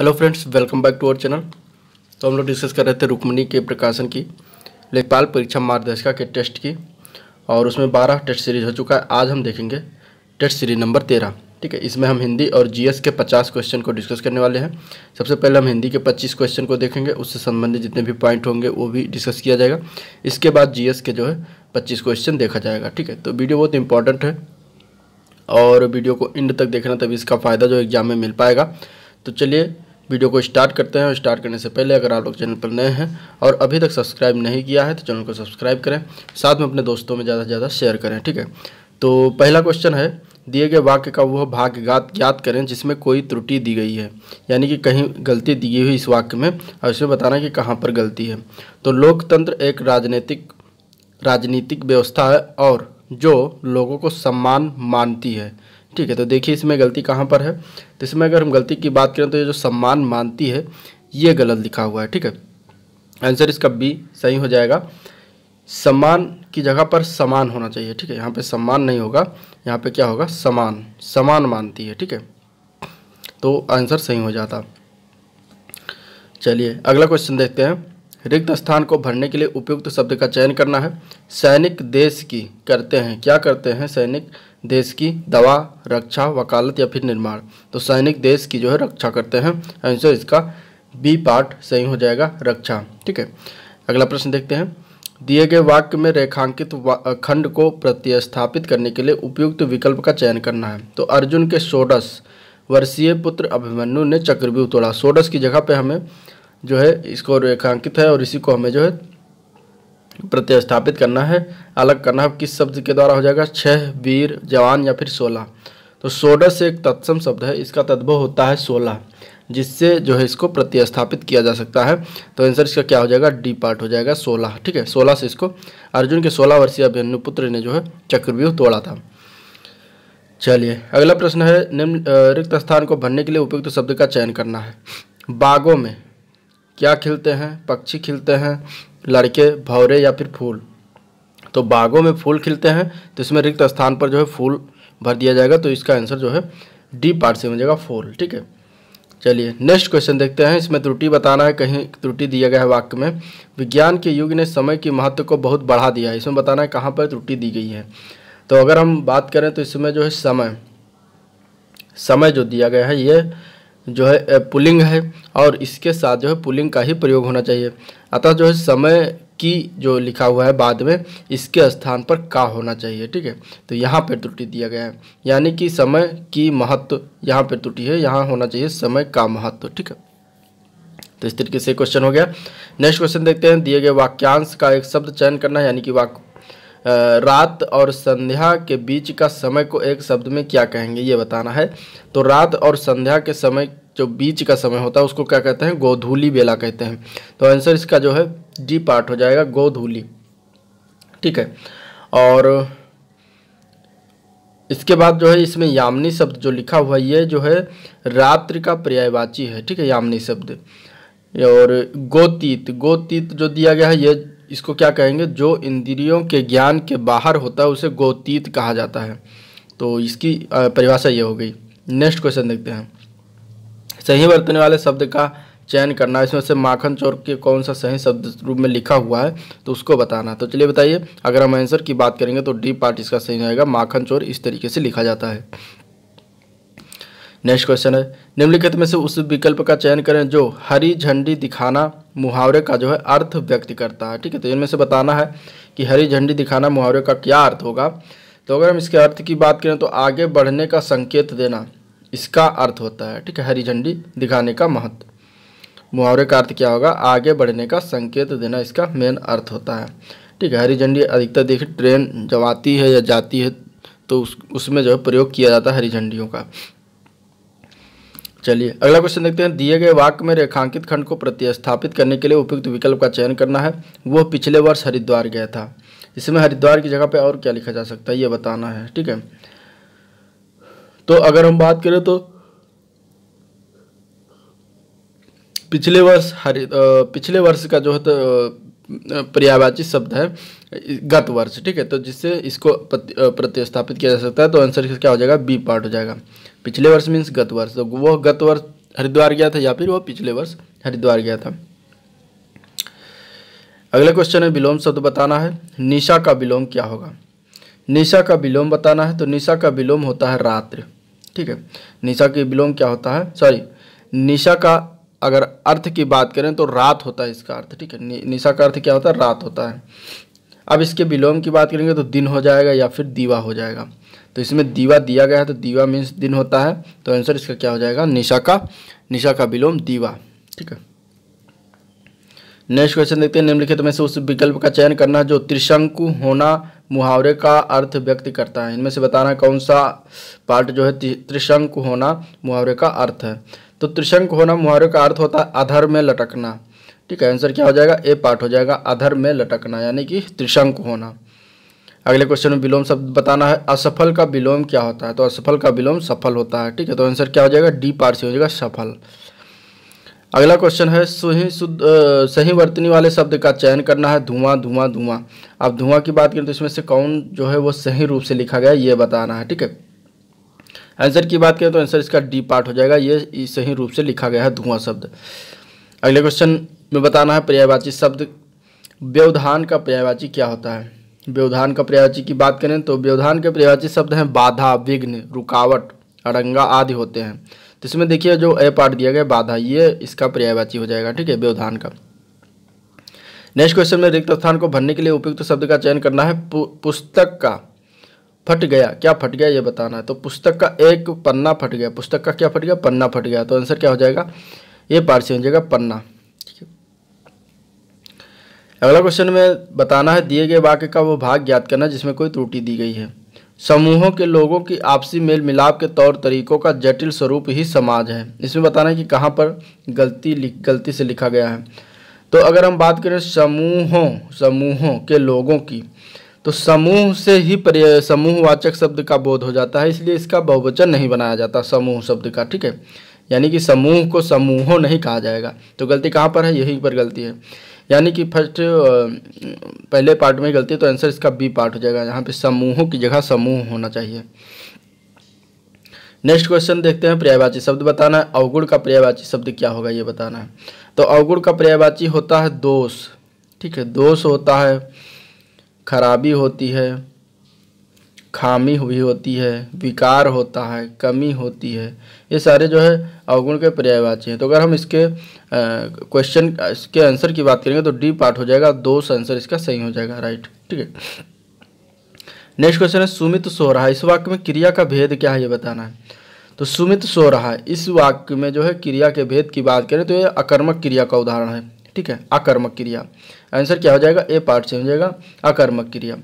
hello friends welcome back to our channel तो हम लोग डिस्कस कर रहे थे रुक्मणी के प्रकाशन की लेखपाल परीक्षा मार्गदर्शिका के टेस्ट की और उसमें बारह टेस्ट सीरीज हो चुका है आज हम देखेंगे टेस्ट सीरीज नंबर तेरह ठीक है इसमें हम हिंदी और जीएस के पचास क्वेश्चन को डिस्कस करने वाले हैं सबसे पहले हम हिंदी के पच्चीस क्वेश्चन को देखेंगे उससे संबंधित जितने भी पॉइंट होंगे वो भी डिस्कस किया जाएगा इसके बाद जी के जो है पच्चीस क्वेश्चन देखा जाएगा ठीक है तो वीडियो बहुत इंपॉर्टेंट है और वीडियो को एंड तक देखना तभी इसका फ़ायदा जो एग्ज़ाम में मिल पाएगा तो चलिए वीडियो को स्टार्ट करते हैं और स्टार्ट करने से पहले अगर आप लोग चैनल पर नए हैं और अभी तक सब्सक्राइब नहीं किया है तो चैनल को सब्सक्राइब करें साथ में अपने दोस्तों में ज़्यादा से ज़्यादा शेयर करें ठीक है तो पहला क्वेश्चन है दिए गए वाक्य का वह भाग ज्ञात ज्ञात करें जिसमें कोई त्रुटि दी गई है यानी कि कहीं गलती दी गई हुई इस वाक्य में और इसमें बताना कि कहाँ पर गलती है तो लोकतंत्र एक राजनीतिक राजनीतिक व्यवस्था है और जो लोगों को सम्मान मानती है ठीक है तो देखिए इसमें गलती कहाँ पर है तो इसमें अगर हम गलती की बात करें तो ये जो सम्मान मानती है ये गलत लिखा हुआ है ठीक है आंसर इसका बी सही हो जाएगा सम्मान की जगह पर समान होना चाहिए ठीक है यहाँ पे सम्मान नहीं होगा यहाँ पे क्या होगा समान समान मानती है ठीक है तो आंसर सही हो जाता चलिए अगला क्वेश्चन देखते हैं रिक्त स्थान को भरने के लिए उपयुक्त शब्द का चयन करना है सैनिक देश की करते हैं क्या करते हैं सैनिक देश की दवा रक्षा वकालत या फिर निर्माण तो सैनिक देश की जो है रक्षा करते हैं आंसर इसका बी पार्ट सही हो जाएगा रक्षा ठीक है अगला प्रश्न देखते हैं दिए गए वाक्य में रेखांकित खंड को प्रतिस्थापित करने के लिए उपयुक्त विकल्प का चयन करना है तो अर्जुन के षोडश वर्षीय पुत्र अभिमन्यु ने चक्रव्यूह तोड़ा षोडश की जगह पे हमें जो है इसको रेखांकित है और इसी को हमें जो है प्रतिस्थापित करना है अलग करना है किस शब्द के द्वारा हो जाएगा छह वीर जवान या फिर सोलह तो सोडस एक तत्सम शब्द है इसका तद्भव होता है सोलह जिससे जो है इसको प्रतिस्थापित किया जा सकता है तो आंसर इसका क्या हो जाएगा डी पार्ट हो जाएगा सोलह ठीक है सोलह से इसको अर्जुन के सोलह वर्षीय पुत्र ने जो है चक्रव्यूह तोड़ा था चलिए अगला प्रश्न है निम्न रिक्त स्थान को भरने के लिए उपयुक्त शब्द का चयन करना है बागों में क्या खिलते हैं पक्षी खिलते हैं लड़के भौरे या फिर फूल तो बागों में फूल खिलते हैं तो इसमें रिक्त स्थान पर जो है फूल भर दिया जाएगा तो इसका आंसर जो है डी पार्ट से हो जाएगा फूल ठीक है चलिए नेक्स्ट क्वेश्चन देखते हैं इसमें त्रुटि बताना है कहीं त्रुटि दिया गया है वाक्य में विज्ञान के युग ने समय के महत्व को बहुत बढ़ा दिया है इसमें बताना है कहाँ पर त्रुटि दी गई है तो अगर हम बात करें तो इसमें जो है समय समय जो दिया गया है ये जो है पुलिंग है और इसके साथ जो है पुलिंग का ही प्रयोग होना चाहिए अतः जो है समय की जो लिखा हुआ है बाद में इसके स्थान पर का होना चाहिए ठीक है तो यहाँ पर त्रुटि दिया गया है यानी कि समय की महत्व यहाँ पर त्रुटि है यहाँ होना चाहिए समय का महत्व ठीक है तो इस तरीके से क्वेश्चन हो गया नेक्स्ट क्वेश्चन देखते हैं दिए गए वाक्यांश का एक शब्द चयन करना यानी कि वाक रात और संध्या के बीच का समय को एक शब्द में क्या कहेंगे ये बताना है तो रात और संध्या के समय जो बीच का समय होता है उसको क्या कहते हैं गोधूली बेला कहते हैं तो आंसर इसका जो है डी पार्ट हो जाएगा गोधूली ठीक है और इसके बाद जो है इसमें यामनी शब्द जो लिखा हुआ ये जो है रात्रि का पर्यायवाची है ठीक है यामनी शब्द और गोतीत गोतीत जो दिया गया है ये इसको क्या कहेंगे जो इंद्रियों के ज्ञान के बाहर होता है उसे गोतीत कहा जाता है तो इसकी परिभाषा ये हो गई नेक्स्ट क्वेश्चन देखते हैं सही बरतने वाले शब्द का चयन करना इसमें से माखन चोर के कौन सा सही शब्द रूप में लिखा हुआ है तो उसको बताना तो चलिए बताइए अगर हम आंसर की बात करेंगे तो डी पार्ट इसका सही रहेगा माखन चोर इस तरीके से लिखा जाता है नेक्स्ट क्वेश्चन है निम्नलिखित में से उस विकल्प का चयन करें जो हरी झंडी दिखाना मुहावरे का जो है अर्थ व्यक्त करता है ठीक है तो इनमें से बताना है कि हरी झंडी दिखाना मुहावरे का क्या अर्थ होगा तो अगर हम इसके अर्थ की बात करें तो आगे बढ़ने का संकेत देना इसका अर्थ होता है ठीक है हरी झंडी दिखाने का महत्व मुहावरे का अर्थ क्या होगा आगे बढ़ने का संकेत देना इसका मेन अर्थ होता है ठीक है हरी झंडी अधिकतर देखिए ट्रेन जब आती है या जाती है तो उस उसमें जो है प्रयोग किया जाता है हरी झंडियों का चलिए अगला क्वेश्चन देखते हैं दिए गए वाक्य में रेखांकित खंड को प्रतिस्थापित करने के लिए उपयुक्त विकल्प का चयन करना है वह पिछले वर्ष हरिद्वार गया था इसमें हरिद्वार की जगह पे और क्या लिखा जा सकता है ये बताना है ठीक है तो अगर हम बात करें तो पिछले वर्ष हरि पिछले वर्ष का जो है तो पर्यावाची शब्द है गत वर्ष ठीक है तो जिससे इसको प्रतिस्थापित किया जा सकता है तो आंसर क्या हो जाएगा बी पार्ट हो जाएगा पिछले वर्ष मीन्स गत वर्ष तो वह गत वर्ष हरिद्वार गया था या फिर वह पिछले वर्ष हरिद्वार गया था अगला क्वेश्चन है विलोम शब्द बताना है निशा का विलोम क्या होगा निशा का विलोम बताना है तो निशा का विलोम होता है रात्र ठीक है निशा के विलोम क्या होता है सॉरी निशा का अगर अर्थ की बात करें तो रात होता है इसका अर्थ ठीक है नि, निशा का अर्थ क्या होता है रात होता है अब इसके विलोम की बात करेंगे तो दिन हो जाएगा या फिर दीवा हो जाएगा तो इसमें दीवा दिया गया है तो दीवा मीन्स दिन होता है तो आंसर इसका क्या हो जाएगा निशा का निशा का विलोम दीवा ठीक है नेक्स्ट क्वेश्चन देखते हैं निम्नलिखित में से उस विकल्प का चयन करना जो त्रिशंकु होना मुहावरे का अर्थ व्यक्त करता है इनमें से बताना कौन सा पार्ट जो है त्रिशंक होना मुहावरे का अर्थ है तो त्रिशंक होना मुहावरे का अर्थ होता है अधर में लटकना ठीक है आंसर क्या हो जाएगा ए पार्ट हो जाएगा अधर में लटकना यानी कि त्रिशंक होना अगले क्वेश्चन में विलोम शब्द बताना है असफल का विलोम क्या होता है तो असफल का विलोम सफल होता है ठीक है तो आंसर क्या हो जाएगा डी पार्ट से हो जाएगा सफल अगला क्वेश्चन है सही शुद्ध सही वर्तनी वाले शब्द का चयन करना है धुआं धुआं धुआं अब धुआं की बात करें तो इसमें से कौन जो है वो सही रूप से लिखा गया ये बताना है ठीक है आंसर की बात करें तो आंसर इसका डी पार्ट हो जाएगा ये सही रूप से लिखा गया है धुआं शब्द अगले क्वेश्चन में बताना है पर्यायवाची शब्द व्यवधान का पर्यायवाची क्या होता है व्यवधान का पर्यायवाची की बात करें तो व्यवधान के पर्यायवाची शब्द हैं बाधा विघ्न रुकावट अड़ंगा आदि होते हैं तो इसमें देखिए जो ए पार्ट दिया गया बाधा ये इसका पर्यायवाची हो जाएगा ठीक है व्यवधान का नेक्स्ट क्वेश्चन में रिक्त स्थान को भरने के लिए उपयुक्त शब्द का चयन करना है पु, पुस्तक का फट गया क्या फट गया ये बताना है तो पुस्तक का एक पन्ना फट गया पुस्तक का क्या फट गया पन्ना फट गया तो आंसर क्या हो जाएगा ये पार्ट से हो जाएगा पन्ना अगला क्वेश्चन में बताना है दिए गए वाक्य का वो भाग ज्ञात करना जिसमें कोई त्रुटि दी गई है समूहों के लोगों की आपसी मेल मिलाप के तौर तरीकों का जटिल स्वरूप ही समाज है इसमें बताना है कि कहाँ पर गलती गलती से लिखा गया है तो अगर हम बात करें समूहों समूहों के लोगों की तो समूह से ही समूहवाचक शब्द का बोध हो जाता है इसलिए इसका बहुवचन नहीं बनाया जाता समूह शब्द का ठीक है यानी कि समूह को समूहों नहीं कहा जाएगा तो गलती कहाँ पर है यही पर गलती है यानी कि फर्स्ट पहले पार्ट में गलती तो आंसर इसका बी पार्ट हो जाएगा यहाँ पे समूहों की जगह समूह होना चाहिए नेक्स्ट क्वेश्चन देखते हैं पर्यायवाची शब्द बताना है अवगुण का पर्यायवाची शब्द क्या होगा ये बताना है तो अवगुण का पर्यायवाची होता है दोष ठीक है दोष होता है खराबी होती है खामी हुई होती है विकार होता है कमी होती है ये सारे जो है अवगुण के पर्यायवाची हैं तो अगर हम इसके क्वेश्चन इसके आंसर की बात करेंगे तो डी पार्ट हो जाएगा दो आंसर इसका सही हो जाएगा राइट ठीक है नेक्स्ट क्वेश्चन है सुमित सो रहा है इस वाक्य में क्रिया का भेद क्या है ये बताना है तो सुमित सो रहा है इस वाक्य में जो है क्रिया के भेद की बात करें तो ये अकर्मक क्रिया का उदाहरण है ठीक है अकर्मक क्रिया आंसर क्या हो जाएगा ए पार्ट से हो जाएगा अकर्मक क्रिया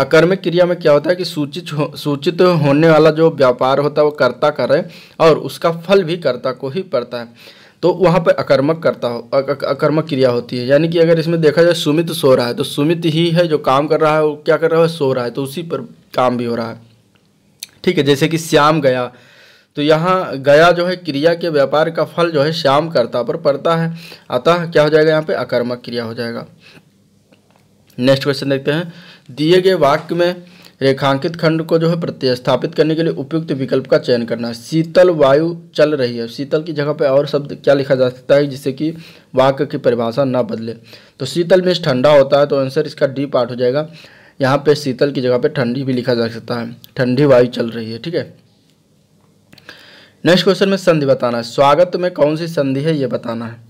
अकर्मिक क्रिया में क्या होता है कि सूचित हो, सूचित होने वाला जो व्यापार होता है वो कर्ता कर रहे और उसका फल भी कर्ता को ही पड़ता है तो वहाँ पर अकर्मक करता हो अकर्मक क्रिया होती है यानी कि अगर इसमें देखा जाए सुमित सो रहा है तो सुमित ही है जो काम कर रहा है वो क्या कर रहा है सो रहा है तो उसी पर काम भी हो रहा है ठीक है जैसे कि श्याम गया तो यहाँ गया जो है क्रिया के व्यापार का फल जो है श्याम कर्ता पर पड़ता है अतः क्या हो जाएगा यहाँ पे अकर्मक क्रिया हो जाएगा नेक्स्ट क्वेश्चन देखते हैं दिए गए वाक्य में रेखांकित खंड को जो है प्रतिस्थापित करने के लिए उपयुक्त विकल्प का चयन करना है शीतल वायु चल रही है शीतल की जगह पर और शब्द क्या लिखा जा सकता है जिससे कि वाक्य की परिभाषा ना बदले तो शीतल में ठंडा होता है तो आंसर इसका डी पार्ट हो जाएगा यहाँ पे शीतल की जगह पे ठंडी भी लिखा जा सकता है ठंडी वायु चल रही है ठीक है नेक्स्ट क्वेश्चन में संधि बताना है स्वागत में कौन सी संधि है ये बताना है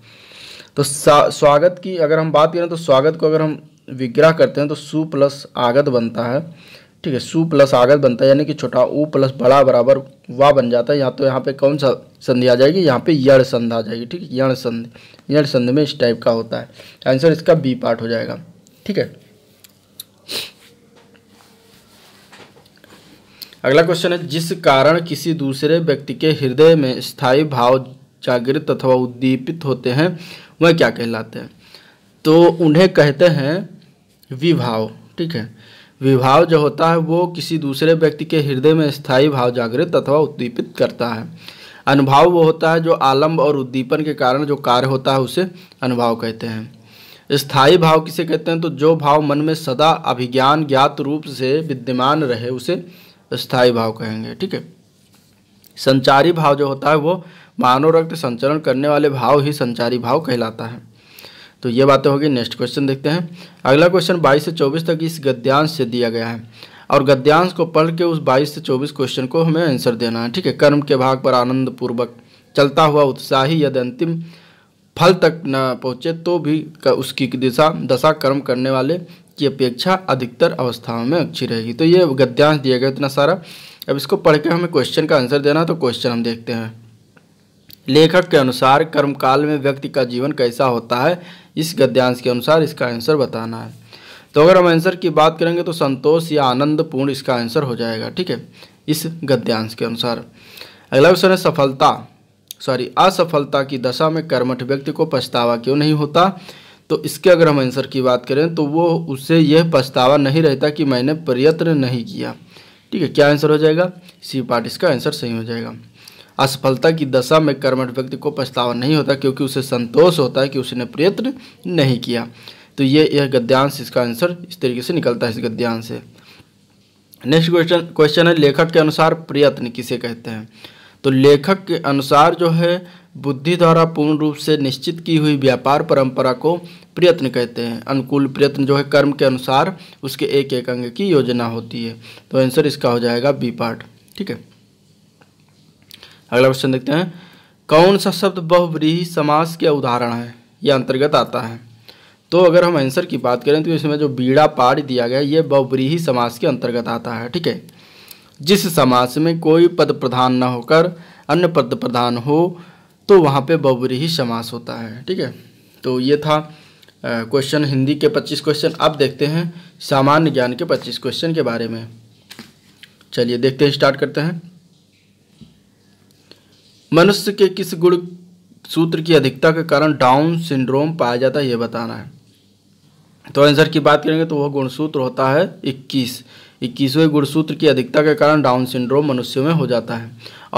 तो स्वागत की अगर हम बात करें तो स्वागत को अगर हम विग्रह करते हैं तो सु प्लस आगत बनता है ठीक है सु प्लस आगत बनता है यानी कि छोटा ऊ प्लस बड़ा बराबर वा बन जाता है यहाँ तो यहाँ पे कौन सा संधि आ जाएगी यहाँ पे यण संध आ जाएगी ठीक है यण संधि यण संधि में इस टाइप का होता है आंसर इसका बी पार्ट हो जाएगा ठीक है अगला क्वेश्चन है जिस कारण किसी दूसरे व्यक्ति के हृदय में स्थायी भाव जागृत अथवा उद्दीपित होते हैं वह क्या कहलाते हैं तो उन्हें कहते हैं विभाव ठीक है विभाव जो होता है वो किसी दूसरे व्यक्ति के हृदय में स्थायी भाव जागृत अथवा उद्दीपित करता है अनुभाव वो होता है जो आलम्ब और उद्दीपन के कारण जो कार्य होता है उसे अनुभाव कहते हैं स्थायी भाव किसे कहते हैं तो जो भाव मन में सदा अभिज्ञान ज्ञात रूप से विद्यमान रहे उसे स्थायी भाव कहेंगे ठीक है संचारी भाव जो होता है वो मानव रक्त संचरण करने वाले भाव ही संचारी भाव कहलाता है तो ये बातें होगी नेक्स्ट क्वेश्चन देखते हैं अगला क्वेश्चन 22 से 24 तक इस गद्यांश से दिया गया है और गद्यांश को पढ़ के उस 22 से 24 क्वेश्चन को हमें आंसर देना है ठीक है कर्म के भाग पर आनंद पूर्वक चलता हुआ उत्साही यदि अंतिम फल तक न पहुँचे तो भी उसकी दिशा दशा कर्म करने वाले की अपेक्षा अधिकतर अवस्थाओं में अच्छी रहेगी तो ये गद्यांश दिया गया इतना सारा अब इसको पढ़ के हमें क्वेश्चन का आंसर देना तो क्वेश्चन हम देखते हैं लेखक के अनुसार कर्मकाल में व्यक्ति का जीवन कैसा होता है इस गद्यांश के अनुसार इसका आंसर बताना है तो अगर हम आंसर की बात करेंगे तो संतोष या आनंदपूर्ण इसका आंसर हो जाएगा ठीक है इस गद्यांश के अनुसार अगला क्वेश्चन है सफलता सॉरी असफलता की दशा में कर्मठ व्यक्ति को पछतावा क्यों नहीं होता तो इसके अगर हम आंसर की बात करें तो वो उसे यह पछतावा नहीं रहता कि मैंने प्रयत्न नहीं किया ठीक है क्या आंसर हो जाएगा सी पार्ट इसका आंसर सही हो जाएगा असफलता की दशा में कर्मठ व्यक्ति को पछतावा नहीं होता क्योंकि उसे संतोष होता है कि उसने प्रयत्न नहीं किया तो ये यह गद्यांश इसका आंसर इस तरीके से निकलता है इस गद्यांश से नेक्स्ट क्वेश्चन क्वेश्चन है लेखक के अनुसार प्रयत्न किसे कहते हैं तो लेखक के अनुसार जो है बुद्धि द्वारा पूर्ण रूप से निश्चित की हुई व्यापार परंपरा को प्रयत्न कहते हैं अनुकूल प्रयत्न जो है कर्म के अनुसार उसके एक एक अंग की योजना होती है तो आंसर इसका हो जाएगा बी पार्ट ठीक है अगला क्वेश्चन देखते हैं कौन सा शब्द बहुव्रीही समास के उदाहरण है यह अंतर्गत आता है तो अगर हम आंसर की बात करें तो इसमें जो बीड़ा पाड़ दिया गया ये बहुव्रीही समास के अंतर्गत आता है ठीक है जिस समास में कोई पद प्रधान न होकर अन्य पद प्रधान हो तो वहाँ पे बहुव्रीही समास होता है ठीक है तो ये था क्वेश्चन हिंदी के पच्चीस क्वेश्चन अब देखते हैं सामान्य ज्ञान के पच्चीस क्वेश्चन के बारे में चलिए देखते हैं स्टार्ट करते हैं मनुष्य के किस गुण सूत्र की अधिकता के कारण डाउन सिंड्रोम पाया जाता है ये बताना है तो आंसर की बात करेंगे तो वह गुणसूत्र होता है 21 इक्कीसवें गुणसूत्र की अधिकता के कारण डाउन सिंड्रोम मनुष्यों में हो जाता है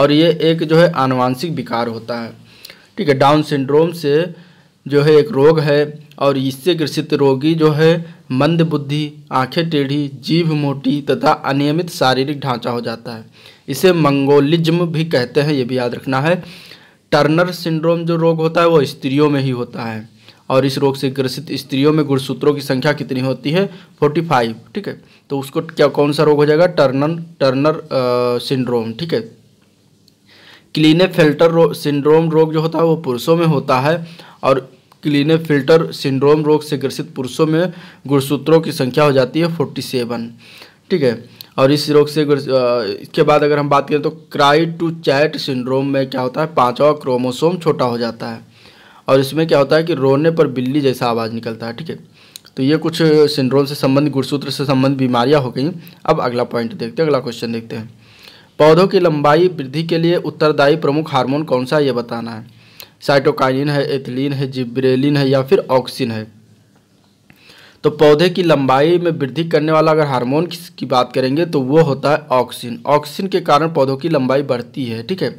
और ये एक जो है आनुवांशिक विकार होता है ठीक है डाउन सिंड्रोम से जो है एक रोग है और इससे ग्रसित रोगी जो है मंद बुद्धि आंखें टेढ़ी जीभ मोटी तथा अनियमित शारीरिक ढांचा हो जाता है इसे मंगोलिज्म भी कहते हैं ये भी याद रखना है टर्नर सिंड्रोम जो रोग होता है वो स्त्रियों में ही होता है और इस रोग से ग्रसित स्त्रियों में गुणसूत्रों की संख्या कितनी होती है फोर्टी फाइव ठीक है तो उसको क्या कौन सा रोग हो जाएगा टर्नर टर्नर सिंड्रोम ठीक है क्लीने फिल्टर रो, सिंड्रोम रोग जो होता है वो पुरुषों में होता है और क्लीने फिल्टर सिंड्रोम रोग से ग्रसित पुरुषों में गुणसूत्रों की संख्या हो जाती है फोर्टी सेवन ठीक है और इस रोग से इसके बाद अगर हम बात करें तो क्राई टू चैट सिंड्रोम में क्या होता है पाँचवा क्रोमोसोम छोटा हो जाता है और इसमें क्या होता है कि रोने पर बिल्ली जैसा आवाज़ निकलता है ठीक है तो ये कुछ सिंड्रोम से संबंधित गुड़सूत्र से संबंधित बीमारियाँ हो गई अब अगला पॉइंट देखते हैं अगला क्वेश्चन देखते हैं पौधों की लंबाई वृद्धि के लिए उत्तरदायी प्रमुख हार्मोन कौन सा ये बताना है साइटोकाइनिन है एथिलीन है जिब्रेलिन है या फिर ऑक्सिन है तो पौधे की लंबाई में वृद्धि करने वाला अगर हार्मोन की बात करेंगे तो वो होता है ऑक्सीजन ऑक्सीजन के कारण पौधों की लंबाई बढ़ती है ठीक है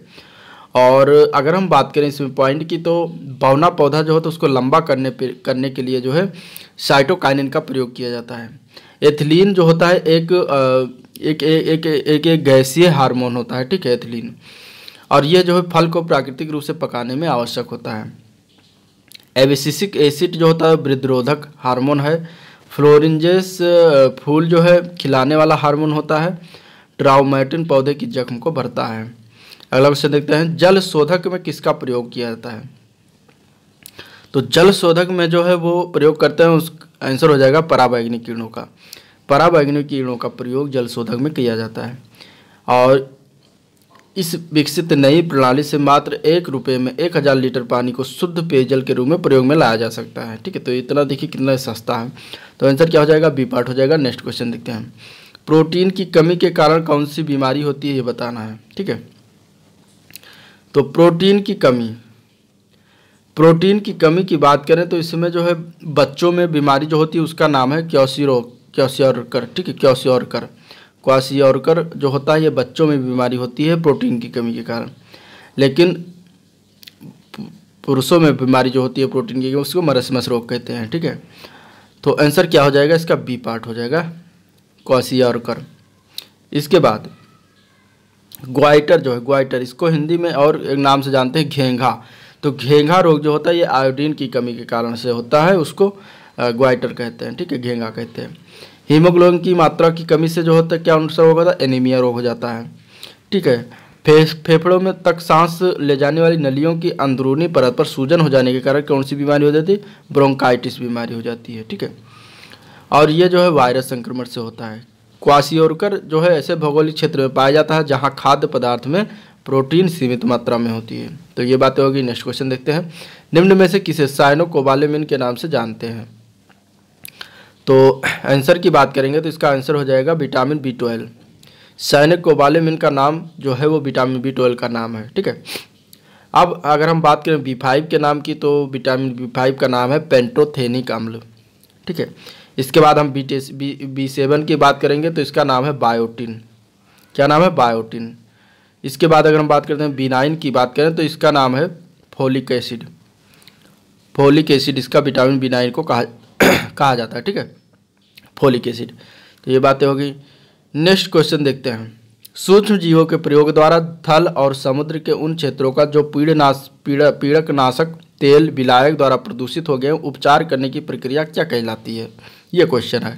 और अगर हम बात करें इसमें पॉइंट की तो बौना पौधा जो हो तो उसको लंबा करने पर करने के लिए जो है साइटोकाइनिन का प्रयोग किया जाता है एथिलीन जो होता है एक एक एक एक एक गैसीय हार्मोन होता है ठीक है एथिलीन और ये जो है फल को प्राकृतिक रूप से पकाने में आवश्यक होता है एबिसिसिक एसिड जो होता है वृद्धरोधक हार्मोन है फ्लोरिंजेस फूल जो है खिलाने वाला हार्मोन होता है ट्राउमेटिन पौधे की जख्म को भरता है अगला क्वेश्चन देखते हैं जल शोधक में किसका प्रयोग किया जाता है तो जल शोधक में जो है वो प्रयोग करते हैं उस आंसर हो जाएगा पराबैग्निक किरणों का पराबैग्निक किरणों का प्रयोग जल शोधक में किया जाता है और इस विकसित नई प्रणाली से मात्र एक रुपये में एक हज़ार लीटर पानी को शुद्ध पेयजल के रूप में प्रयोग में लाया जा सकता है ठीक है तो इतना देखिए कितना सस्ता है तो आंसर क्या हो जाएगा बी पार्ट हो जाएगा नेक्स्ट क्वेश्चन देखते हैं प्रोटीन की कमी के कारण कौन सी बीमारी होती है ये बताना है ठीक है तो प्रोटीन की कमी प्रोटीन की कमी की बात करें तो इसमें जो है बच्चों में बीमारी जो होती है उसका नाम है क्योसिरो क्योसियोरकर ठीक है क्योसियोरकर कर जो होता है ये बच्चों में बीमारी होती है प्रोटीन की कमी के कारण लेकिन पुरुषों में बीमारी जो होती है प्रोटीन की उसको मरसमस रोग कहते हैं ठीक है तो आंसर क्या हो जाएगा इसका बी पार्ट हो जाएगा कर इसके बाद ग्वाइटर जो है ग्वाइटर इसको हिंदी में और एक नाम से जानते हैं घेंघा तो घेंघा रोग जो होता है ये आयोडीन की कमी के कारण से होता है उसको ग्वाइटर कहते हैं ठीक है घेंघा कहते हैं हीमोग्लोबिन की मात्रा की कमी से जो होता है क्या अनुसार होगा था एनीमिया रोग हो जाता है ठीक है फेस फेफड़ों में तक सांस ले जाने वाली नलियों की अंदरूनी परत पर सूजन हो जाने के कारण कौन सी बीमारी हो जाती है ब्रोंकाइटिस बीमारी हो जाती है ठीक है और ये जो है वायरस संक्रमण से होता है क्वासियोरकर जो है ऐसे भौगोलिक क्षेत्र में पाया जाता है जहाँ खाद्य पदार्थ में प्रोटीन सीमित मात्रा में होती है तो ये बातें होगी नेक्स्ट क्वेश्चन देखते हैं निम्न में से किसे साइनो कोबालेमिन के नाम से जानते हैं तो आंसर की बात करेंगे तो इसका आंसर हो जाएगा विटामिन बी ट्वेल्व सैनिक कोबालिम इनका नाम जो है वो विटामिन बी ट्वेल्व का नाम है ठीक है अब अगर हम बात करें बी फाइव के नाम की तो विटामिन बी फाइव का नाम है पेंट्रोथेनिक अम्ल ठीक है इसके बाद हम बी टेस बी बी सेवन की बात करेंगे तो इसका नाम है बायोटिन क्या नाम है बायोटिन इसके बाद अगर हम बात करते हैं बी नाइन की बात करें तो इसका नाम है फोलिक एसिड फोलिक एसिड इसका विटामिन बी नाइन को कहा कहा जाता है ठीक है फोलिक एसिड तो ये बातें होगी नेक्स्ट क्वेश्चन देखते हैं सूक्ष्म जीवों के प्रयोग द्वारा थल और समुद्र के उन क्षेत्रों का जो पीड़नाश पीड़ पीड़क नाशक तेल विलायक द्वारा प्रदूषित हो गए उपचार करने की प्रक्रिया क्या कहलाती है ये क्वेश्चन है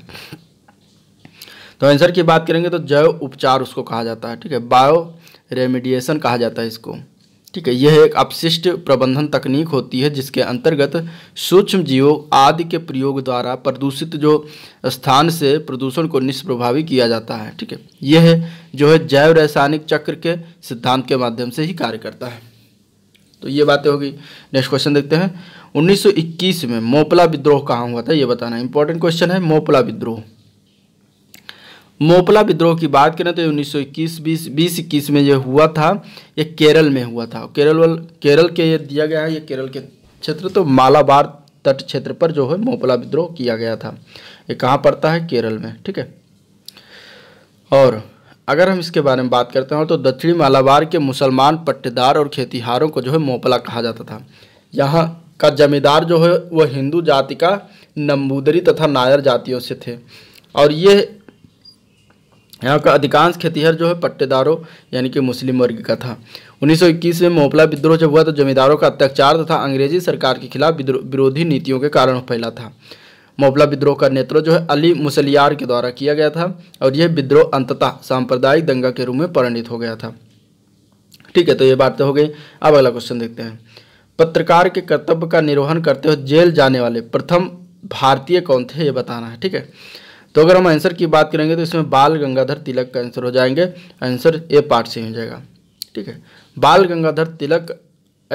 तो आंसर की बात करेंगे तो जैव उपचार उसको कहा जाता है ठीक है बायो रेमेडिएशन कहा जाता है इसको ठीक है यह एक अपशिष्ट प्रबंधन तकनीक होती है जिसके अंतर्गत सूक्ष्म जीवों आदि के प्रयोग द्वारा प्रदूषित जो स्थान से प्रदूषण को निष्प्रभावी किया जाता है ठीक है यह जो है जैव रासायनिक चक्र के सिद्धांत के माध्यम से ही कार्य करता है तो ये बातें होगी नेक्स्ट क्वेश्चन देखते हैं 1921 में मोपला विद्रोह कहाँ हुआ था ये बताना इंपॉर्टेंट क्वेश्चन है मोपला विद्रोह मोपला विद्रोह की बात करें तो उन्नीस सौ इक्कीस बीस बीस इक्कीस में यह हुआ था ये केरल में हुआ था केरल वाल केरल के ये दिया गया है ये केरल के क्षेत्र तो मालाबार तट क्षेत्र पर जो है मोपला विद्रोह किया गया था ये कहाँ पड़ता है केरल में ठीक है और अगर हम इसके बारे में बात करते हैं तो दक्षिणी मालाबार के मुसलमान पट्टेदार और खेतीहारों को जो है मोपला कहा जाता था यहाँ का जमींदार जो है वह हिंदू जाति का नंबूदरी तथा नायर जातियों से थे और ये यहाँ का अधिकांश खेतीहर जो है पट्टेदारों यानी कि मुस्लिम वर्ग का था 1921 में मोपला विद्रोह जब हुआ तो जमींदारों का अत्याचार तथा अंग्रेजी सरकार के खिलाफ विरोधी नीतियों के कारण फैला था मोपला विद्रोह का नेतृत्व जो है अली मुसलियार के द्वारा किया गया था और यह विद्रोह अंततः सांप्रदायिक दंगा के रूप में परिणित हो गया था ठीक है तो ये बातें हो गई अब अगला क्वेश्चन देखते हैं पत्रकार के कर्तव्य का निर्वहन करते हुए जेल जाने वाले प्रथम भारतीय कौन थे ये बताना है ठीक है तो अगर हम आंसर की बात करेंगे तो इसमें बाल गंगाधर तिलक का आंसर हो जाएंगे आंसर ए पार्ट से हो जाएगा ठीक है बाल गंगाधर तिलक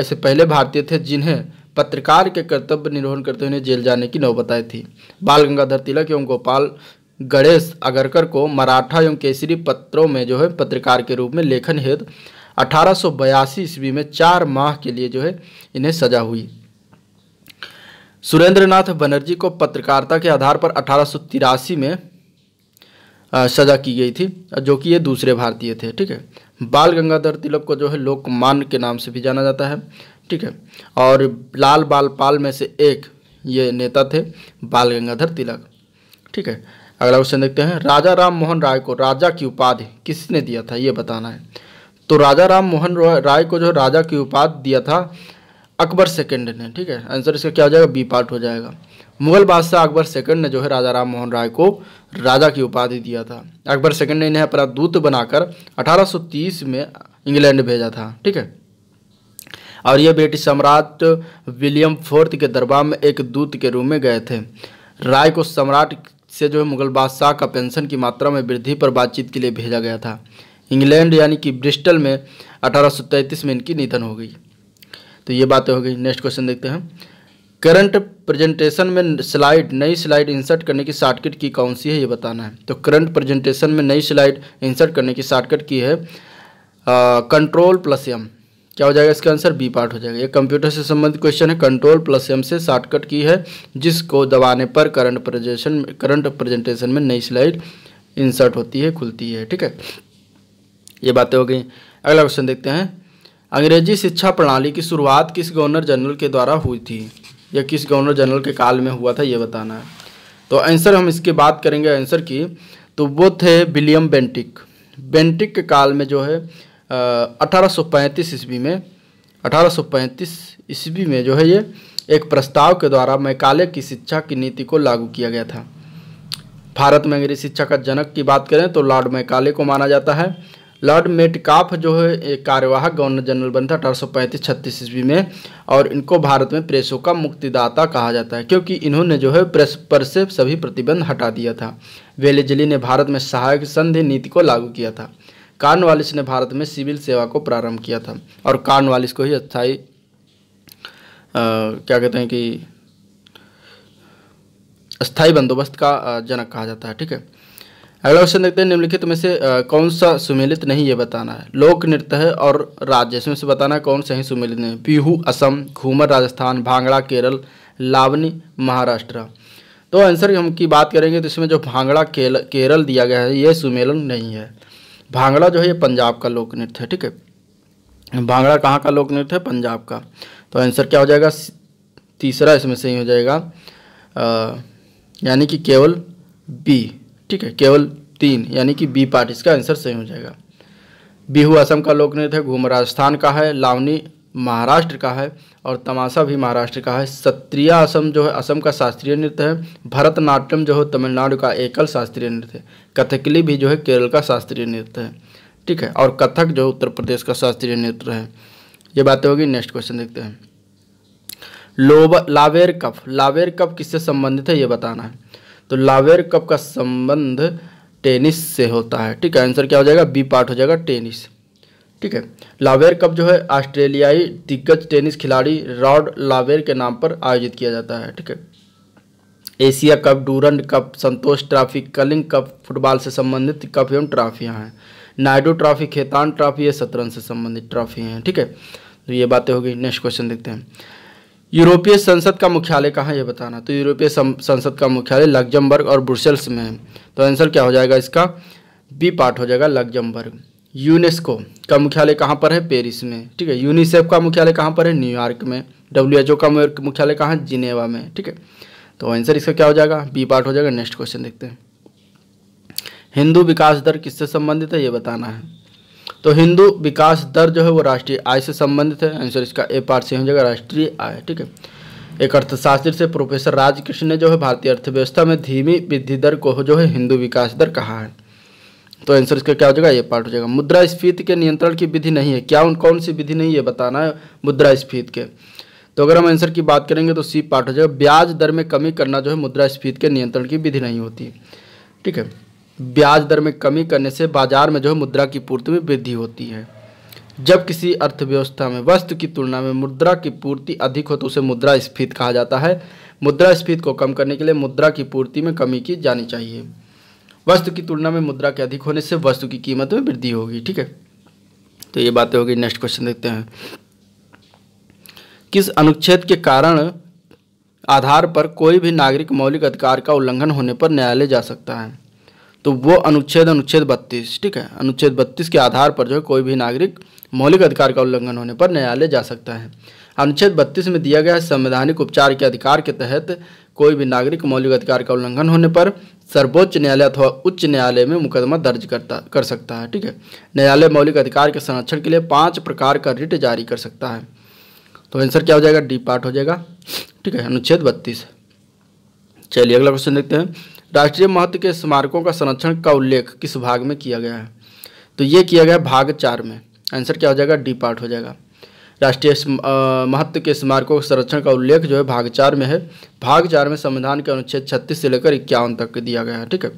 ऐसे पहले भारतीय थे जिन्हें पत्रकार के कर्तव्य निर्वहन करते हुए जेल जाने की नौबत आई थी बाल गंगाधर तिलक एवं गोपाल गणेश अगरकर को मराठा एवं केसरी पत्रों में जो है पत्रकार के रूप में लेखन हेतु अठारह ईस्वी में चार माह के लिए जो है इन्हें सजा हुई सुरेंद्रनाथ बनर्जी को पत्रकारिता के आधार पर अठारह में सजा की गई थी जो कि ये दूसरे भारतीय थे ठीक है बाल गंगाधर तिलक को जो है लोकमान्य के नाम से भी जाना जाता है ठीक है और लाल बाल पाल में से एक ये नेता थे बाल गंगाधर तिलक ठीक है अगला क्वेश्चन देखते हैं राजा राम मोहन राय को राजा की उपाधि किसने दिया था ये बताना है तो राजा राम मोहन राय को जो राजा की उपाधि दिया था अकबर सेकंड ने ठीक है आंसर इसका क्या हो जाएगा बी पार्ट हो जाएगा मुगल बादशाह अकबर सेकंड ने जो है राजा राम मोहन राय को राजा की उपाधि दिया था अकबर सेकंड ने इन्हें अपना दूत बनाकर 1830 में इंग्लैंड भेजा था ठीक है और ये ब्रिटिश सम्राट विलियम फोर्थ के दरबार में एक दूत के रूप में गए थे राय को सम्राट से जो है मुगल बादशाह का पेंशन की मात्रा में वृद्धि पर बातचीत के लिए भेजा गया था इंग्लैंड यानी कि ब्रिस्टल में अठारह में इनकी निधन हो गई तो ये बातें हो गई नेक्स्ट क्वेश्चन देखते हैं करंट प्रेजेंटेशन में स्लाइड नई स्लाइड इंसर्ट करने की शार्टकट की कौन सी है ये बताना है तो करंट प्रेजेंटेशन में नई स्लाइड इंसर्ट करने की शार्टकट की है कंट्रोल प्लस एम क्या हो जाएगा इसका आंसर बी पार्ट हो जाएगा ये कंप्यूटर से संबंधित क्वेश्चन है कंट्रोल प्लस एम से शार्टकट की है जिसको दबाने पर करंट प्रेजेंटेशन करंट प्रेजेंटेशन में नई स्लाइड इंसर्ट होती है खुलती है ठीक है ये बातें हो गई अगला क्वेश्चन देखते हैं अंग्रेजी शिक्षा प्रणाली की शुरुआत किस गवर्नर जनरल के द्वारा हुई थी या किस गवर्नर जनरल के काल में हुआ था ये बताना है तो आंसर हम इसकी बात करेंगे आंसर की तो वो थे विलियम बेंटिक बेंटिक के काल में जो है अठारह सौ ईस्वी में अठारह सौ ईस्वी में जो है ये एक प्रस्ताव के द्वारा मैकाले की शिक्षा की नीति को लागू किया गया था भारत में अंग्रेजी शिक्षा का जनक की बात करें तो लॉर्ड मैकाले को माना जाता है लॉर्ड मेटकाफ जो है कार्यवाहक गवर्नर जनरल बनता थे अठारह सौ पैंतीस छत्तीस ईस्वी में और इनको भारत में प्रेसों का मुक्तिदाता कहा जाता है क्योंकि इन्होंने जो है प्रेस पर से सभी प्रतिबंध हटा दिया था वेलेजली ने भारत में सहायक संधि नीति को लागू किया था कार्नवालिस ने भारत में सिविल सेवा को प्रारंभ किया था और कार्नवालिस को ही अस्थायी क्या कहते हैं कि स्थायी बंदोबस्त का जनक कहा जाता है ठीक है अगला क्वेश्चन देखते हैं निम्नलिखित में से कौन सा सुमेलित नहीं ये बताना है लोक नृत्य है और राज्य इसमें से बताना है कौन सा ही सुमेलित नहीं बिहू असम घूमर राजस्थान भांगड़ा केरल लावनी महाराष्ट्र तो आंसर हम की बात करेंगे तो इसमें जो भांगड़ा केल, केरल दिया गया है ये सुमेलन नहीं है भांगड़ा जो है ये पंजाब का लोक नृत्य है ठीक है भांगड़ा कहाँ का लोक नृत्य है पंजाब का तो आंसर क्या हो जाएगा तीसरा इसमें से ही हो जाएगा यानी कि केवल बी ठीक है केवल तीन यानी कि बी पार्ट इसका आंसर सही हो जाएगा बिहू असम का लोक नृत्य है घूम राजस्थान का है लावनी महाराष्ट्र का है और तमाशा भी महाराष्ट्र का है सत्रिया असम जो है असम का शास्त्रीय नृत्य है भरतनाट्यम जो है तमिलनाडु का एकल शास्त्रीय नृत्य है कथकली भी जो है केरल का शास्त्रीय नृत्य है ठीक है और कथक जो उत्तर प्रदेश का शास्त्रीय नृत्य है ये बातें होगी नेक्स्ट क्वेश्चन देखते हैं लोब लावेर कफ लावेर कफ किससे संबंधित है ये बताना है तो लावेर कप का संबंध टेनिस से होता है ठीक है आंसर क्या हो जाएगा बी पार्ट हो जाएगा टेनिस ठीक है लावेर कप जो है ऑस्ट्रेलियाई दिग्गज टेनिस खिलाड़ी रॉड लावेर के नाम पर आयोजित किया जाता है ठीक है Asia cup Durand cup Santosh trophy Kalinga cup football से संबंधित कप एवं ट्रॉफियाँ हैं नायडू ट्रॉफी खेतान ट्रॉफी ये शतरंज से संबंधित ट्रॉफी हैं ठीक है तो ये बातें हो गई नेक्स्ट क्वेश्चन देखते हैं यूरोपीय संसद का मुख्यालय कहाँ ये बताना तो यूरोपीय संसद का मुख्यालय लग्जमबर्ग और ब्रुसेल्स में है तो आंसर क्या हो जाएगा इसका बी पार्ट हो जाएगा लग्जमबर्ग यूनेस्को का मुख्यालय कहाँ पर है पेरिस में ठीक है यूनिसेफ का मुख्यालय कहाँ पर है न्यूयॉर्क में डब्ल्यू का मुख्यालय कहाँ है जिनेवा में ठीक है तो आंसर इसका क्या हो जाएगा बी पार्ट हो जाएगा नेक्स्ट क्वेश्चन देखते हैं हिंदू विकास दर किससे संबंधित है ये बताना है तो हिंदू विकास दर जो है वो राष्ट्रीय आय से संबंधित है आंसर इसका ए पार सी हो जाएगा राष्ट्रीय आय ठीक है एक अर्थशास्त्री से प्रोफेसर राजकृष्ण ने जो है भारतीय अर्थव्यवस्था में धीमी वृद्धि दर को जो है हिंदू विकास दर कहा है तो आंसर इसका क्या हो जाएगा ये पार्ट हो जाएगा मुद्रा स्फीति के नियंत्रण की विधि नहीं है क्या उन कौन सी विधि नहीं है बताना है मुद्रा स्फीति के तो अगर हम आंसर की बात करेंगे तो सी पार्ट हो जाएगा ब्याज दर में कमी करना जो है मुद्रा स्फीति के नियंत्रण की विधि नहीं होती ठीक है ब्याज दर में कमी करने से बाजार में जो है मुद्रा की पूर्ति में वृद्धि होती है जब किसी अर्थव्यवस्था में वस्तु की तुलना में मुद्रा की पूर्ति अधिक हो तो उसे मुद्रा स्फीत कहा जाता है मुद्रा स्फीत को कम करने के लिए मुद्रा की पूर्ति में कमी की जानी चाहिए वस्तु की तुलना में मुद्रा के अधिक होने से वस्तु की कीमत में वृद्धि होगी ठीक है तो ये बातें होगी नेक्स्ट क्वेश्चन देखते हैं किस अनुच्छेद के कारण आधार पर कोई भी नागरिक मौलिक अधिकार का उल्लंघन होने पर न्यायालय जा सकता है तो वो अनुच्छेद अनुच्छेद बत्तीस ठीक है अनुच्छेद बत्तीस के आधार पर जो है कोई भी नागरिक मौलिक अधिकार का उल्लंघन होने पर न्यायालय जा सकता है अनुच्छेद बत्तीस में दिया गया संवैधानिक उपचार के अधिकार के तहत कोई भी नागरिक मौलिक अधिकार का उल्लंघन होने पर सर्वोच्च न्यायालय अथवा उच्च न्यायालय में मुकदमा दर्ज करता कर सकता है ठीक है न्यायालय मौलिक अधिकार के संरक्षण के लिए पाँच प्रकार का रिट जारी कर सकता है तो आंसर क्या हो जाएगा डी पार्ट हो जाएगा ठीक है अनुच्छेद बत्तीस चलिए अगला क्वेश्चन देखते हैं राष्ट्रीय महत्व के स्मारकों का संरक्षण का उल्लेख किस भाग में किया गया है तो ये किया गया भाग चार में आंसर क्या हो जाएगा डी पार्ट हो जाएगा राष्ट्रीय महत्व के स्मारकों के संरक्षण का उल्लेख जो है भाग चार में है भाग चार में संविधान के अनुच्छेद छत्तीस से लेकर इक्यावन तक दिया गया है ठीक है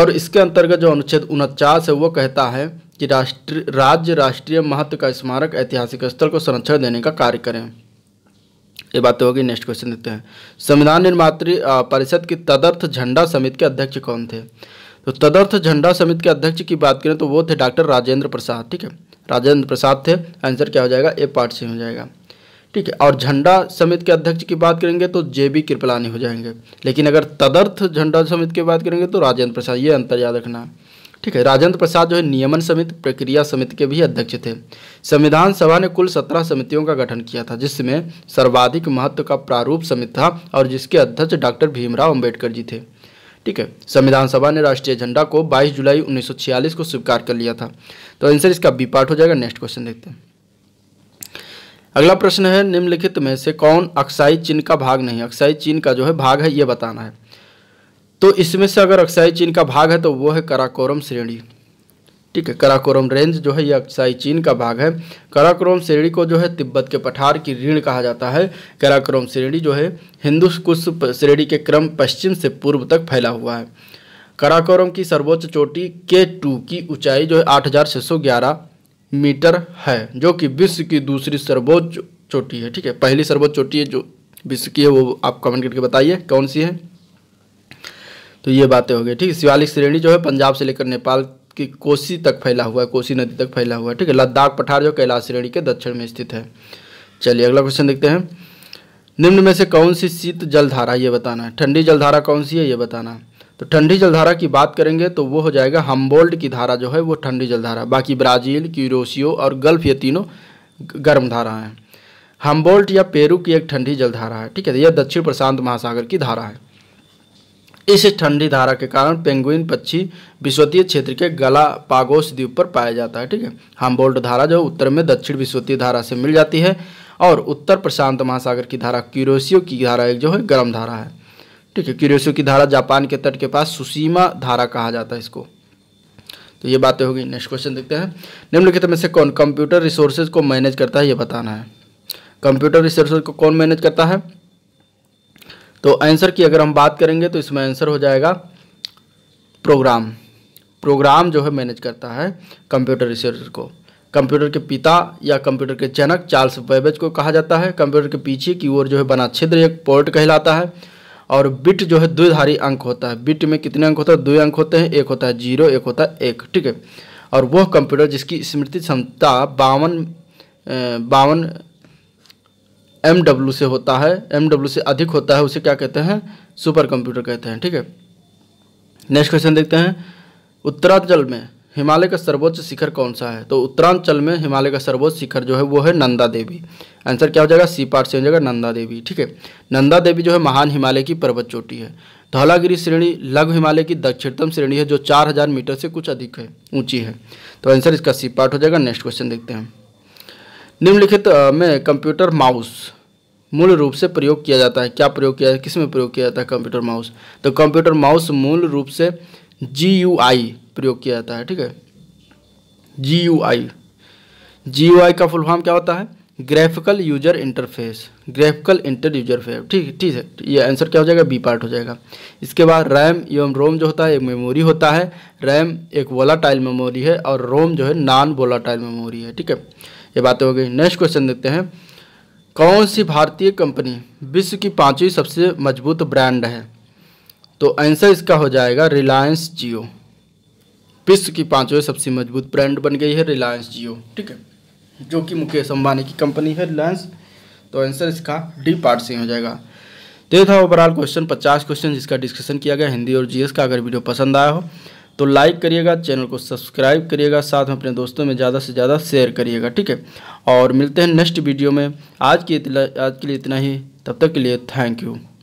और इसके अंतर्गत जो अनुच्छेद उनचास है वो कहता है कि राष्ट्र राज्य राष्ट्रीय महत्व का स्मारक ऐतिहासिक स्थल को संरक्षण देने का कार्य करें ये बात तो होगी नेक्स्ट क्वेश्चन देखते हैं संविधान निर्मात परिषद की तदर्थ झंडा समिति के अध्यक्ष कौन थे तो तदर्थ झंडा समिति के अध्यक्ष की बात करें तो वो थे डॉक्टर राजेंद्र प्रसाद ठीक है राजेंद्र प्रसाद थे आंसर क्या हो जाएगा ए पार्ट सी हो जाएगा ठीक है और झंडा समिति के अध्यक्ष की बात करेंगे तो जे बी कृपलानी हो जाएंगे लेकिन अगर तदर्थ झंडा समिति की बात करेंगे तो राजेंद्र प्रसाद ये अंतर याद रखना है ठीक है राजेंद्र प्रसाद जो है नियमन समिति प्रक्रिया समिति के भी अध्यक्ष थे संविधान सभा ने कुल सत्रह समितियों का गठन किया था जिसमें सर्वाधिक महत्व का प्रारूप समिति था और जिसके अध्यक्ष डॉक्टर भीमराव अम्बेडकर जी थे ठीक है संविधान सभा ने राष्ट्रीय झंडा को 22 जुलाई 1946 को स्वीकार कर लिया था तो आंसर इसका बी पार्ट हो जाएगा नेक्स्ट क्वेश्चन देखते हैं अगला प्रश्न है निम्नलिखित में से कौन अक्साई चिन्ह का भाग नहीं अक्साई चिन्ह का जो है भाग है ये बताना है तो इसमें से अगर अक्साई चीन का भाग है तो वो है कराकोरम श्रेणी ठीक है कराकोरम रेंज जो है ये अक्साई चीन का भाग है कराकोरम श्रेणी को जो है तिब्बत के पठार की ऋण कहा जाता है कराकोरम श्रेणी जो है हिंदू कुश श्रेणी के क्रम पश्चिम से पूर्व तक फैला हुआ है कराकोरम की सर्वोच्च चोटी के टू की ऊंचाई जो है आठ हज़ार छः सौ ग्यारह मीटर है जो कि विश्व की दूसरी सर्वोच्च चोटी है ठीक है पहली सर्वोच्च चोटी है जो विश्व की है वो आप कमेंट करके बताइए कौन सी है तो ये बातें हो गई ठीक है शिवालिक श्रेणी जो है पंजाब से लेकर नेपाल की कोसी तक फैला हुआ है कोसी नदी तक फैला हुआ है ठीक है लद्दाख पठार जो कैलाश श्रेणी के दक्षिण में स्थित है चलिए अगला क्वेश्चन देखते हैं निम्न में से कौन सी शीत जलधारा ये बताना है ठंडी जलधारा कौन सी है ये बताना है तो ठंडी जलधारा की बात करेंगे तो वो हो जाएगा हम्बोल्ड की धारा जो है वो ठंडी जलधारा बाकी ब्राज़ील क्यूरोसियो और गल्फ ये तीनों गर्म धारा हैं हम्बोल्ट या पेरू की एक ठंडी जलधारा है ठीक है यह दक्षिण प्रशांत महासागर की धारा है इस ठंडी धारा के कारण पेंगुइन पक्षी विश्वतीय क्षेत्र के गला पागोस द्वीप पर पाया जाता है ठीक है हम्बोल्ट धारा जो उत्तर में दक्षिण विश्वतीय धारा से मिल जाती है और उत्तर प्रशांत महासागर की धारा क्यूरोसियो की धारा एक जो है गर्म धारा है ठीक है क्यूरोसियो की धारा जापान के तट के पास सुसीमा धारा कहा जाता है इसको तो ये बातें होगी नेक्स्ट क्वेश्चन देखते हैं निम्नलिखित में से कौन कंप्यूटर रिसोर्सेज को मैनेज करता है ये बताना है कंप्यूटर रिसोर्सेज को कौन मैनेज करता है तो आंसर की अगर हम बात करेंगे तो इसमें आंसर हो जाएगा प्रोग्राम प्रोग्राम जो है मैनेज करता है कंप्यूटर रिसर्च को कंप्यूटर के पिता या कंप्यूटर के जनक चार्ल्स बेबेज को कहा जाता है कंप्यूटर के पीछे की ओर जो है बना छिद्र एक पोर्ट कहलाता है और बिट जो है द्विधारी अंक होता है बिट में कितने अंक होता है दो अंक होते हैं एक होता है जीरो एक होता है एक ठीक है और वह कंप्यूटर जिसकी स्मृति क्षमता बावन बावन एम डब्ल्यू से होता है एम डब्ल्यू से अधिक होता है उसे क्या कहते हैं सुपर कंप्यूटर कहते हैं ठीक है नेक्स्ट क्वेश्चन देखते हैं उत्तरांचल में हिमालय का सर्वोच्च शिखर कौन सा है तो उत्तरांचल में हिमालय का सर्वोच्च शिखर जो है वो है नंदा देवी आंसर क्या हो जाएगा सी पार्ट से हो जाएगा नंदा देवी ठीक है नंदा देवी जो है महान हिमालय की पर्वत चोटी है धौलागिरी श्रेणी लघु हिमालय की दक्षिणतम श्रेणी है जो हजार मीटर से कुछ अधिक है ऊंची है तो आंसर इसका सी पार्ट हो जाएगा नेक्स्ट क्वेश्चन देखते हैं निम्नलिखित में कंप्यूटर माउस मूल रूप से प्रयोग किया जाता है क्या प्रयोग किया जाता है किस में प्रयोग किया जाता है कंप्यूटर माउस तो कंप्यूटर माउस मूल रूप से जी यू आई प्रयोग किया जाता है ठीक है जी यू आई जी यू आई का फुल फॉर्म क्या होता है graphical user interface graphical inter user face ठीक ठीक है ये आंसर क्या हो जाएगा बी पार्ट हो जाएगा इसके बाद रैम एवं रोम जो होता है एक मेमोरी होता है रैम एक वोलाटाइल मेमोरी है और रोम जो है नॉन वोलाटाइल मेमोरी है ठीक है ये बातें हो गई नेक्स्ट क्वेश्चन देखते हैं कौन सी भारतीय कंपनी विश्व की पांचवी सबसे मजबूत ब्रांड है तो आंसर इसका हो जाएगा रिलायंस जियो विश्व की पांचवी सबसे मजबूत ब्रांड बन गई है रिलायंस जियो ठीक है जो कि मुकेश अंबानी की कंपनी है रिलायंस तो आंसर इसका डी पार्ट से हो जाएगा तो ये था ओवरऑल क्वेश्चन पचास क्वेश्चन जिसका डिस्कशन किया गया हिंदी और जीएस का अगर वीडियो पसंद आया हो तो लाइक करिएगा चैनल को सब्सक्राइब करिएगा साथ में अपने दोस्तों में ज़्यादा से ज़्यादा शेयर करिएगा ठीक है और मिलते हैं नेक्स्ट वीडियो में आज की आज के लिए इतना ही तब तक के लिए थैंक यू